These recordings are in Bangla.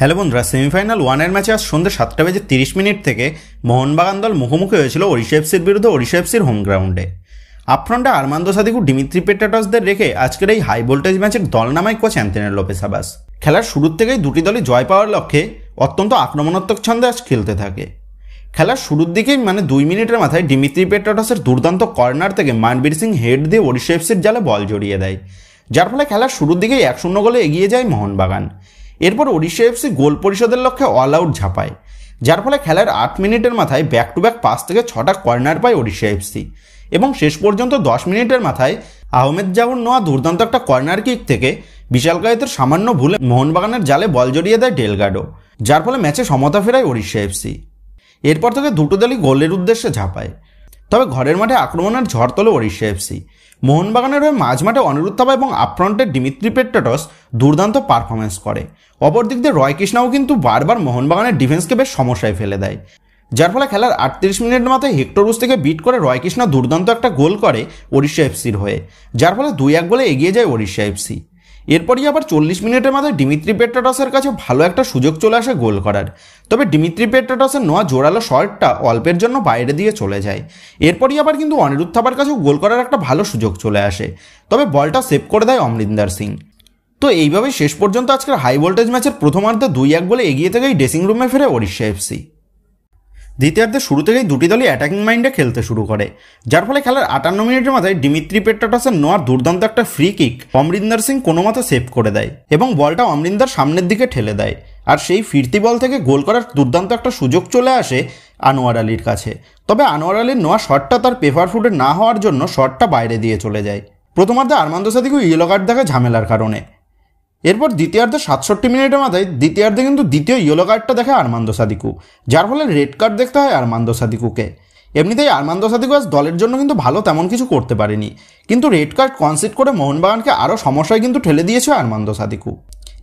হ্যালো বন্ধুরা সেমিফাইনাল ওয়ানের ম্যাচে আজ সন্ধ্যে সাতটা বেজে তিরিশ মিনিট থেকে মোহনবাগান দল মুখোমুখি হয়েছিল ওড়িশা এফসির বিরুদ্ধে ওড়িশা এফসির হোম গ্রাউন্ডে আপফ্রন্টে আর্মান্দো সাদিকু ডিমিত্রি পেটাটসদের রেখে আজকের এই হাই ভোল্টেজ ম্যাচের দল কোচ অ্যান্থেনের লোপেস আবাস খেলার শুরুর থেকেই দুটি দলই জয় পাওয়ার লক্ষ্যে অত্যন্ত আক্রমণাত্মক ছন্দে আজ খেলতে থাকে খেলার শুরুর দিকেই মানে দুই মিনিটের মাথায় ডিমিত্রি পেটাটসের দুর্দান্ত কর্নার থেকে মানবীর সিং হেড দিয়ে ওড়িশা এফসির জালে বল জড়িয়ে দেয় যার ফলে খেলার শুরুর দিকেই এক শূন্য গোলে এগিয়ে যায় মোহনবাগান এরপর ওড়িশা এফসি গোল পরিশোধের লক্ষ্যে অল আউট ঝাঁপায় যার ফলে খেলার আট মিনিটের মাথায় ব্যাক টু ব্যাক পাঁচ থেকে ছটা কর্নার পায় ওড়িশা এফসি এবং শেষ পর্যন্ত দশ মিনিটের মাথায় আহমেদ জাহুর নোয়া দুর্দান্ত একটা কর্নার কিক থেকে বিশাল কায়েতের সামান্য ভুলে মোহনবাগানের জালে বল জড়িয়ে দেয় ডেলগাডো যার ফলে ম্যাচে সমতা ফেরায় ওড়িশা এফসি এরপর থেকে দুটো দলই গোলের উদ্দেশ্যে ঝাঁপায় তবে ঘরের মাঠে আক্রমণের ঝড় তোলে ওড়িশা এফসি মোহনবাগানের হয়ে মাঝ মাঠে অনিরুদ্ধাবা এবং আপ্রন্টের ডিমিত্রি পেট্টাটস দুর্দান্ত পারফরমেন্স করে অপরদিক দিয়ে রয় কৃষ্ণাও কিন্তু বারবার মোহনবাগানের ডিফেন্সকে বেশ সমস্যায় ফেলে দেয় যার ফলে খেলার আটত্রিশ মিনিট মাথায় হেক্টরুস থেকে বিট করে রয় কৃষ্ণা দুর্দান্ত একটা গোল করে ওড়িশা এফসির হয়ে যার ফলে দুই এক গোলে এগিয়ে যায় ওড়িশা এফসি এরপরই আবার চল্লিশ মিনিটের মাথায় ডিমিত্রি পেট্রাটসের কাছে ভালো একটা সুযোগ চলে আসে গোল করার তবে ডিমিত্রি পেট্রাটসের নোয়া জোরালো শর্টটা অল্পের জন্য বাইরে দিয়ে চলে যায় এরপরই আবার কিন্তু অনিরুদ্ধ থাপার কাছে গোল করার একটা ভালো সুযোগ চলে আসে তবে বলটা সেভ করে দেয় অমরিন্দর সিং তো এইভাবে শেষ পর্যন্ত আজকের হাই ভোল্টেজ ম্যাচের প্রথমার্ধে দুই এক বলে এগিয়ে থেকেই ড্রেসিং রুমে ফেরে ওড়িশা এফসি দ্বিতীয়ার্ধে শুরু থেকেই দুটি দলই অ্যাটাকিং মাইন্ডে খেলতে শুরু করে যার ফলে খেলার আটান্ন মিনিটের মাথায় ডিমিত্রি পেট্রাটাসের নোয়ার দুর্দান্ত একটা ফ্রি কিক অমরিন্দর সিং কোনো মতে সেভ করে দেয় এবং বলটা অমরিন্দার সামনের দিকে ঠেলে দেয় আর সেই ফিরতি বল থেকে গোল করার দুর্দান্ত একটা সুযোগ চলে আসে আনোয়ার আলীর কাছে তবে আনোয়ার আলীর নোয়া শটটা তার পেপার ফুটে না হওয়ার জন্য শটটা বাইরে দিয়ে চলে যায় প্রথমার্ধে আর্মান্দ সাদিকেও ইয়েলো কার্ড দেখা ঝামেলার কারণে এরপর দ্বিতীয়ার্ধে সাতষট্টি মিনিটের মাথায় দ্বিতীয়ার্ধে কিন্তু দ্বিতীয় ইয়েলো কার্ডটা দেখে আরমান্দ সাদিকু যার ফলে রেড কার্ড দেখতে হয় আরমান্দ সাদিকুকে এমনিতেই আরমান্দ সাদিকু আজ দলের জন্য কিন্তু ভালো তেমন কিছু করতে পারেনি কিন্তু রেড কার্ড কনসিড করে মোহনবাগানকে আরও সমস্যায় কিন্তু ঠেলে দিয়েছে আরমান্দ সাদিকু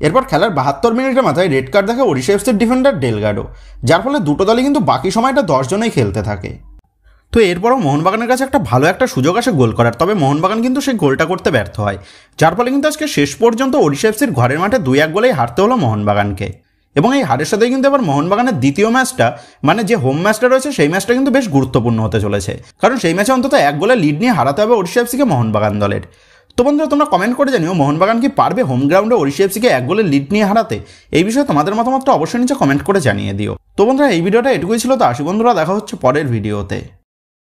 এরপর খেলার বাহাত্তর মিনিটের মাথায় রেড কার্ড দেখে ওড়িশা এফসির ডিফেন্ডার ডেলগাডো যার ফলে দুটো দলই কিন্তু বাকি সময়টা দশজনেই খেলতে থাকে তো এরপরও মোহনবাগানের কাছে একটা ভালো একটা সুযোগ আসে গোল করার তবে মোহনবাগান কিন্তু সেই গোলটা করতে ব্যর্থ হয় যার ফলে কিন্তু আজকে শেষ পর্যন্ত ওড়িশা এফসির ঘরের মাঠে দুই এক গোলেই হারতে হলো মোহনবাগানকে এবং এই হারের সাথে কিন্তু এবার মোহনবাগানের দ্বিতীয় ম্যাচটা মানে যে হোম ম্যাচটা রয়েছে সেই ম্যাচটা কিন্তু বেশ গুরুত্বপূর্ণ হতে চলেছে কারণ সেই ম্যাচে অন্তত এক গোলে লিড নিয়ে হারাতে হবে ওড়িশা এফসিকে মোহনবাগান দলের তো বন্ধুরা তোমরা কমেন্ট করে জানিও মোহনবাগান কি পারবে হোম গ্রাউন্ডে ওড়িশা এফসিকে এক গোলে লিড নিয়ে হারাতে এই বিষয়ে তোমাদের মতামতটা অবশ্যই নিচে কমেন্ট করে জানিয়ে দিও তো বন্ধুরা এই ভিডিওটা এটুকুই ছিল তো আশি বন্ধুরা দেখা হচ্ছে পরের ভিডিওতে